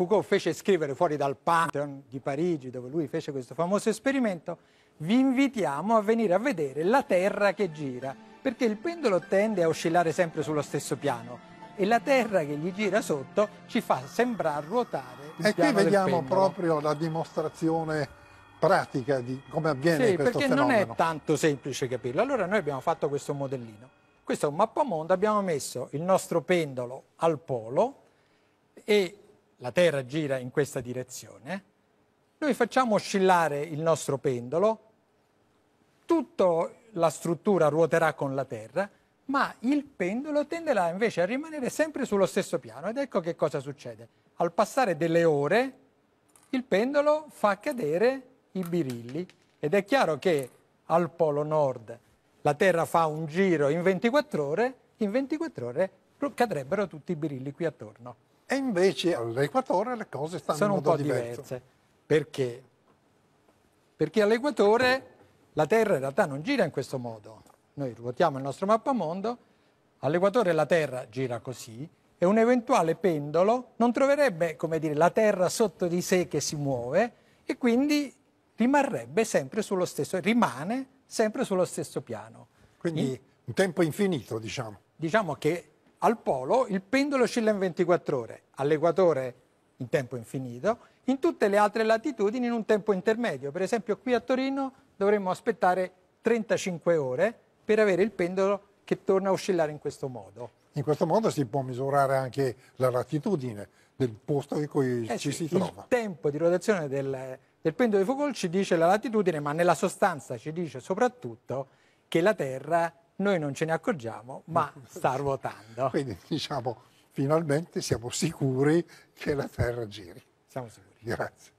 Foucault fece scrivere fuori dal Pantheon di Parigi, dove lui fece questo famoso esperimento, vi invitiamo a venire a vedere la Terra che gira, perché il pendolo tende a oscillare sempre sullo stesso piano e la Terra che gli gira sotto ci fa sembrare ruotare. Il e qui vediamo proprio la dimostrazione pratica di come avviene sì, questo perché fenomeno. non è tanto semplice capirlo. Allora noi abbiamo fatto questo modellino. Questo è un mappamondo, abbiamo messo il nostro pendolo al polo e la Terra gira in questa direzione, noi facciamo oscillare il nostro pendolo, tutta la struttura ruoterà con la Terra, ma il pendolo tenderà invece a rimanere sempre sullo stesso piano. Ed ecco che cosa succede. Al passare delle ore, il pendolo fa cadere i birilli. Ed è chiaro che al polo nord la Terra fa un giro in 24 ore, in 24 ore cadrebbero tutti i birilli qui attorno. E invece all'equatore le cose stanno Sono un po' diverso. diverse. Perché? Perché all'equatore la Terra in realtà non gira in questo modo. Noi ruotiamo il nostro mappamondo, all'equatore la Terra gira così e un eventuale pendolo non troverebbe, come dire, la Terra sotto di sé che si muove e quindi rimarrebbe sempre sullo stesso, rimane sempre sullo stesso piano. Quindi in, un tempo infinito, diciamo. Diciamo che al polo il pendolo oscilla in 24 ore, all'equatore in tempo infinito, in tutte le altre latitudini in un tempo intermedio. Per esempio qui a Torino dovremmo aspettare 35 ore per avere il pendolo che torna a oscillare in questo modo. In questo modo si può misurare anche la latitudine del posto in cui eh ci sì, si trova. Il tempo di rotazione del, del pendolo di Foucault ci dice la latitudine, ma nella sostanza ci dice soprattutto che la Terra noi non ce ne accorgiamo, ma sta ruotando. Quindi diciamo, finalmente siamo sicuri che la Terra giri. Siamo sicuri. Grazie.